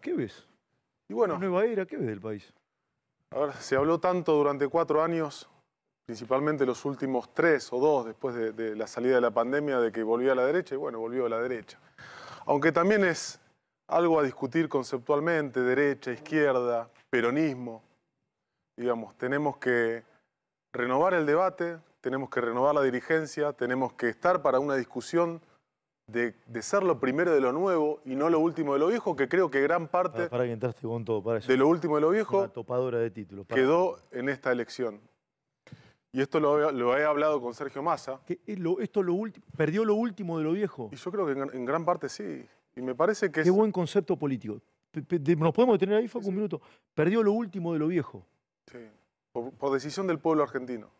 ¿Qué ves? Y bueno, nueva era, ¿qué ves del país? A ver, se habló tanto durante cuatro años, principalmente los últimos tres o dos después de, de la salida de la pandemia, de que volvió a la derecha, y bueno, volvió a la derecha. Aunque también es algo a discutir conceptualmente, derecha, izquierda, peronismo. Digamos, tenemos que renovar el debate, tenemos que renovar la dirigencia, tenemos que estar para una discusión de, ser lo primero de lo nuevo y no lo último de lo viejo, que creo que gran parte para, que con todo, para de lo último de lo viejo topadora de títulos, quedó en esta elección. Y esto lo, he hablado con Sergio Massa. lo, ¿Perdió lo último de lo viejo? Y yo creo que en, gran parte sí. Y me parece que Qué es... buen concepto político. ¿Nos podemos detener ahí, fue un minuto? Perdió lo último de lo viejo. Sí, por, decisión del pueblo argentino.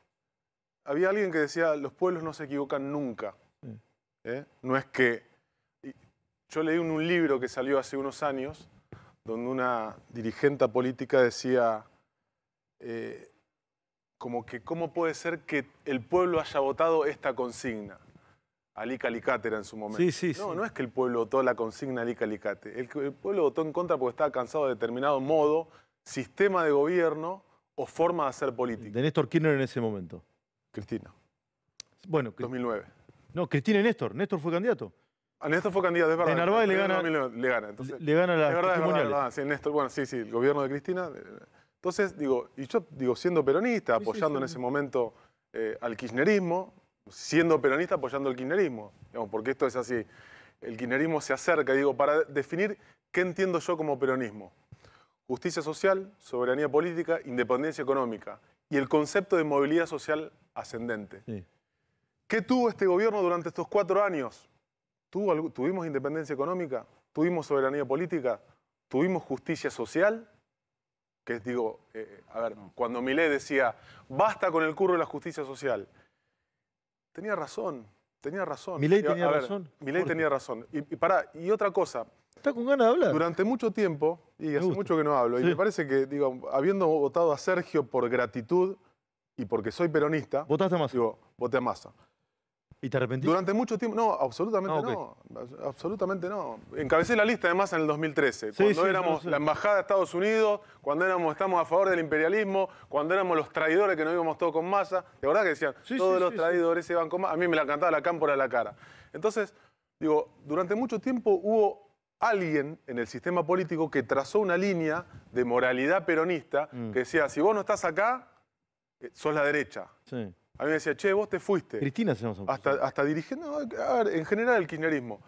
Había alguien que decía, los pueblos no se equivocan nunca. ¿eh? No es que... Yo leí un, un libro que salió hace unos años donde una dirigente política decía eh, como que cómo puede ser que el pueblo haya votado esta consigna. Alí Calicate en su momento. no, no es que el pueblo votó la consigna Ali Calicate. El, pueblo votó en contra porque estaba cansado de determinado modo, sistema de gobierno o forma de hacer política. De Néstor Kirchner en ese momento. Cristina. Bueno, 2009. No, Cristina y Néstor. Néstor fue candidato. A ah, Néstor fue candidato, es verdad. En Narváez le gana, le gana. Entonces, le gana la verdad, es verdad, Sí, Néstor, bueno, sí, sí, el gobierno de Cristina. Entonces, digo, y yo digo, siendo peronista, apoyando en ese momento eh, al kirchnerismo, siendo peronista apoyando al kirchnerismo, digamos, porque esto es así. El kirchnerismo se acerca, digo, para definir qué entiendo yo como peronismo. Justicia social, soberanía política, independencia económica y el concepto de movilidad social ascendente. ¿Qué tuvo este gobierno durante estos cuatro años? ¿Tuvimos independencia económica? ¿Tuvimos soberanía política? ¿Tuvimos justicia social? Que digo, eh, a ver, cuando Milé decía, basta con el curro de la justicia social, tenía razón, tenía razón. Milei tenía, razón. Milei tenía razón. Y, y otra cosa. Está con ganas de hablar. Durante mucho tiempo, y hace mucho que no hablo, y me parece que, digo, habiendo votado a Sergio por gratitud y porque soy peronista. ¿Votaste a Massa? Digo, voté a Massa. ¿Y te arrepentiste? Durante mucho tiempo, no, absolutamente ah, no, absolutamente no. Encabecé la lista además en el 2013, cuando éramos la embajada de Estados Unidos, cuando éramos, estamos a favor del imperialismo, cuando éramos los traidores que no íbamos todos con masa, de verdad que decían, todos los traidores se iban con masa, a mí me la cantaba la cámpora a la cara. Entonces, digo, durante mucho tiempo hubo alguien en el sistema político que trazó una línea de moralidad peronista mm. que decía, si vos no estás acá, eh, sos la derecha. Sí. A mí me decía, che, vos te fuiste. Cristina se nos hasta, hasta dirigiendo, ver, en general el kirchnerismo.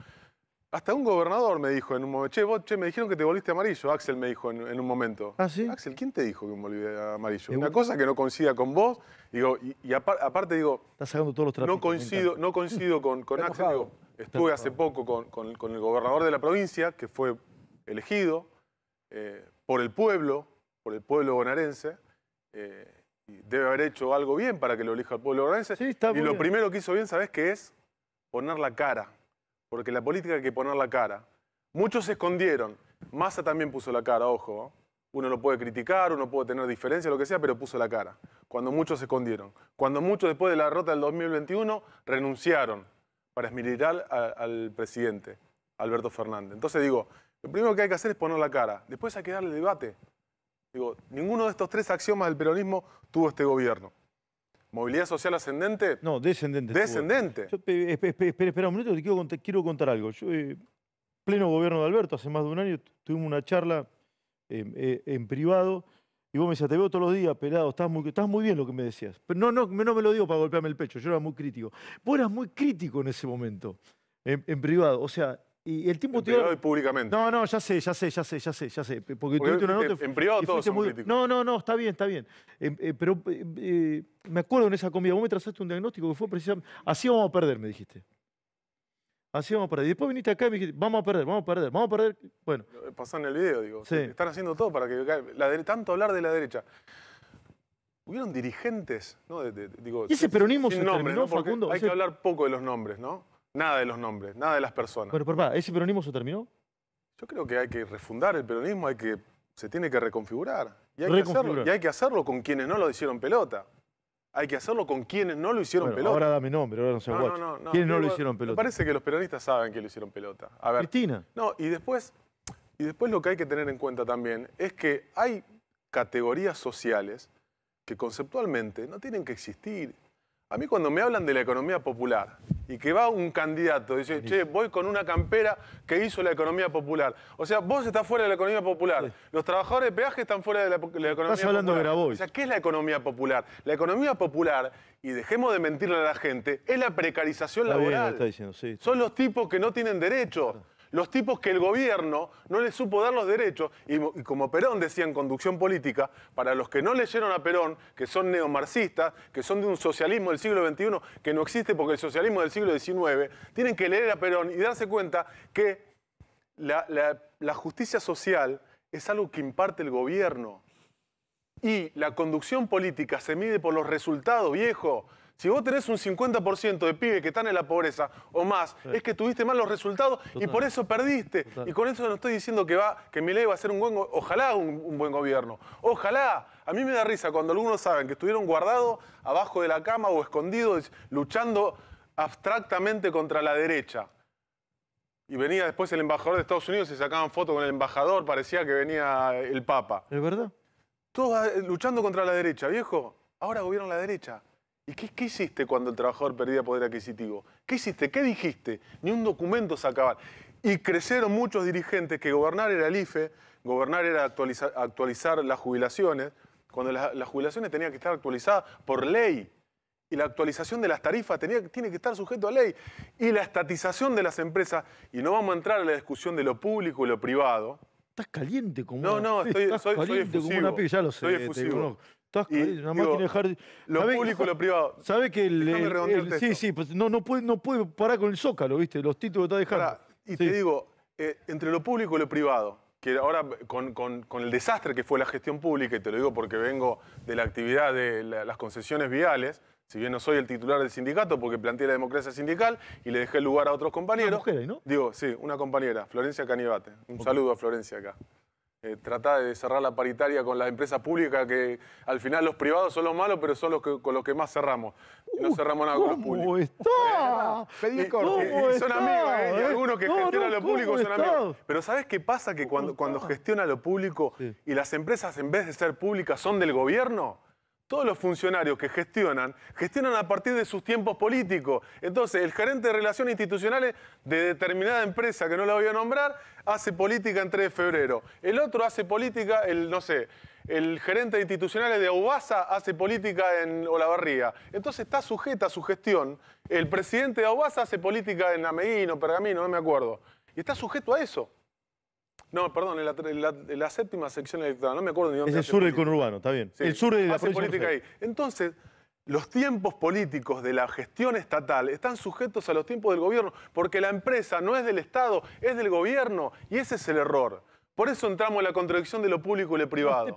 Hasta un gobernador me dijo en un momento, che, vos, che, me dijeron que te volviste amarillo, Axel me dijo en, un momento. ¿Ah, sí? Axel, ¿quién te dijo que me volví amarillo? Una cosa que no coincida con vos, digo, y, aparte digo, no coincido, no coincido con, Axel, estuve hace poco con, el gobernador de la provincia, que fue elegido eh, por el pueblo, por el pueblo bonaerense, eh, debe haber hecho algo bien para que lo elija el pueblo ordense. y lo primero que hizo bien, ¿sabes qué es? Poner la cara. Porque la política hay que poner la cara. Muchos se escondieron. Massa también puso la cara, ojo. Uno lo puede criticar, uno puede tener diferencia, lo que sea, pero puso la cara. Cuando muchos se escondieron. Cuando muchos, después de la derrota del 2021, renunciaron para esmilitar al presidente, Alberto Fernández. Entonces digo, lo primero que hay que hacer es poner la cara. Después hay que darle debate. Digo, ninguno de estos tres axiomas del peronismo tuvo este gobierno. ¿Movilidad social ascendente? No, descendente. Descendente. Eh, eh, espera, un minuto, te quiero, quiero contar algo. Yo, eh, pleno gobierno de Alberto, hace más de un año, tuvimos una charla em, en privado y vos me decías, te veo todos los días, pelado, estás muy, estás muy bien lo que me decías. Pero no, no, no me lo digo para golpearme el pecho, yo era muy crítico. Vos eras muy crítico en ese momento, en privado. O sea, y el tipo en públicamente. No, no, ya sé, ya sé, ya sé, ya sé, ya sé. Porque, tuviste una nota. En, en privado todos No, no, no, está bien, está bien. Eh, eh, pero eh, me acuerdo en esa comida, vos me trazaste un diagnóstico que fue precisamente. Así vamos a perder, me dijiste. Así vamos a perder. Y después viniste acá y me dijiste, vamos a perder, vamos a perder, vamos a perder. Bueno. Pasó en el video, digo. Sí. Están haciendo todo para que. La Tanto hablar de la derecha. Hubieron dirigentes, ¿no? digo, ¿Y ese peronismo se terminó, Facundo? Hay que hablar poco de los nombres, ¿no? Nada de los nombres, nada de las personas. Pero, pero, ¿ese peronismo se terminó? Yo creo que hay que refundar el peronismo, hay que, se tiene que reconfigurar. Y hay, Que hacerlo, con quienes no lo hicieron pelota. Hay que hacerlo con quienes no lo hicieron pelota. Ahora dame nombre, ahora no se no, no, no, no, ¿Quiénes no lo hicieron pelota? parece que los peronistas saben que lo hicieron pelota. A ver. Cristina. No, y después, y después lo que hay que tener en cuenta también es que hay categorías sociales que conceptualmente no tienen que existir. A mí cuando me hablan de la economía popular, y que va un candidato, dice, che, voy con una campera que hizo la economía popular. O sea, vos estás fuera de la economía popular, los trabajadores de peaje están fuera de la, economía popular. Estás hablando de O sea, ¿qué es la economía popular? La economía popular, y dejemos de mentirle a la gente, es la precarización laboral. Son los tipos que no tienen derecho los tipos que el gobierno no les supo dar los derechos, y, como Perón decía en Conducción Política, para los que no leyeron a Perón, que son neomarxistas, que son de un socialismo del siglo XXI que no existe porque el socialismo del siglo XIX, tienen que leer a Perón y darse cuenta que la, la justicia social es algo que imparte el gobierno. Y la conducción política se mide por los resultados, viejo. Si vos tenés un 50% de pibes que están en la pobreza o más, es que tuviste mal los resultados y por eso perdiste. Y con eso no estoy diciendo que va, que va a ser un buen, ojalá un, buen gobierno. Ojalá. A mí me da risa cuando algunos saben que estuvieron guardados abajo de la cama o escondidos luchando abstractamente contra la derecha. Y venía después el embajador de Estados Unidos y sacaban fotos con el embajador, parecía que venía el Papa. ¿Es verdad? Todos eh, luchando contra la derecha, viejo. Ahora gobierna la derecha. ¿Y qué, hiciste cuando el trabajador perdía poder adquisitivo? ¿Qué hiciste? ¿Qué dijiste? Ni un documento sacaba. Y crecieron muchos dirigentes que gobernar era el IFE, gobernar era actualizar, las jubilaciones, cuando las jubilaciones tenían que estar actualizadas por ley. Y la actualización de las tarifas tenía, tiene que estar sujeto a ley. Y la estatización de las empresas. Y no vamos a entrar a la discusión de lo público y lo privado. Estás caliente como no, una... No, no, estoy, soy, efusivo. Lo público y lo privado. ¿Sabe que Sí, sí, pues no, no, puede, parar con el zócalo, ¿viste? Los títulos que está dejando. y te digo, eh, entre lo público y lo privado, que ahora con, el desastre que fue la gestión pública, y te lo digo porque vengo de la actividad de las concesiones viales, si bien no soy el titular del sindicato porque planteé la democracia sindical y le dejé el lugar a otros compañeros. Digo, sí, una compañera, Florencia Canibate. Un saludo a Florencia acá. Eh, trata de cerrar la paritaria con las empresas públicas, que al final los privados son los malos, pero son los que, con los que más cerramos. no cerramos nada con los públicos. Eh, Pedí son amigos, ¿eh? algunos que gestionan lo público son amigos. Pero ¿sabes qué pasa? Que cuando, cuando gestiona lo público y las empresas, en vez de ser públicas, son del gobierno, todos los funcionarios que gestionan, gestionan a partir de sus tiempos políticos. Entonces, el gerente de relaciones institucionales de determinada empresa, que no la voy a nombrar, hace política en 3 de febrero. El otro hace política, el, no sé, el gerente de institucionales de Obasa hace política en Olavarría. Entonces, está sujeta a su gestión. El presidente de Obasa hace política en Ameguino, Pergamino, no me acuerdo. Y está sujeto a eso. No, perdón, en la, séptima sección electoral, no me acuerdo ni dónde. Es el sur del conurbano, está bien. El la hace política ahí. Entonces, los tiempos políticos de la gestión estatal están sujetos a los tiempos del gobierno, porque la empresa no es del Estado, es del gobierno, y ese es el error. Por eso entramos en la contradicción de lo público y lo privado. Este